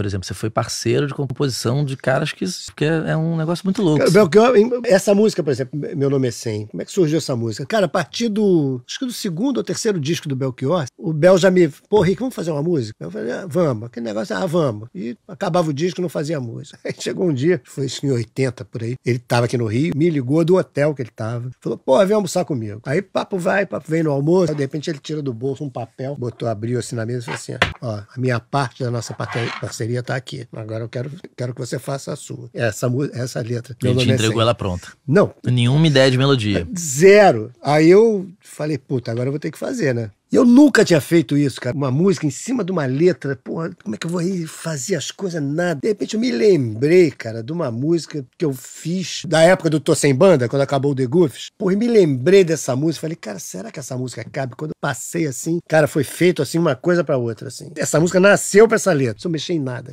Por exemplo, você foi parceiro de composição de caras que, que é, é um negócio muito louco. Cara, assim. Belchior, essa música, por exemplo, Meu Nome é 100, como é que surgiu essa música? Cara, a partir do, acho que do segundo ou terceiro disco do Belchior, o Bel já me, pô, Rick, vamos fazer uma música? Eu falei, ah, vamos. Aquele negócio, ah, vamos. E acabava o disco, não fazia música. Aí chegou um dia, foi isso em 80, por aí, ele tava aqui no Rio, me ligou do hotel que ele tava, falou, pô, vem almoçar comigo. Aí papo vai, papo vem no almoço, aí, de repente ele tira do bolso um papel, botou, abriu assim na mesa e falou assim, ó, a minha parte da nossa parceria deveria estar tá aqui. Agora eu quero, quero que você faça a sua. Essa, essa letra. Ele te é entregou ela pronta. Não. Nenhuma ideia de melodia. Zero. Aí eu falei, puta, agora eu vou ter que fazer, né? E eu nunca tinha feito isso, cara. Uma música em cima de uma letra, porra, como é que eu vou aí fazer as coisas? Nada. De repente eu me lembrei, cara, de uma música que eu fiz da época do Tô Sem Banda, quando acabou o The Goofs. Porra, me lembrei dessa música. Falei, cara, será que essa música cabe? Quando eu passei assim, cara, foi feito assim, uma coisa para outra, assim. Essa música nasceu pra essa letra. Não mexi em nada.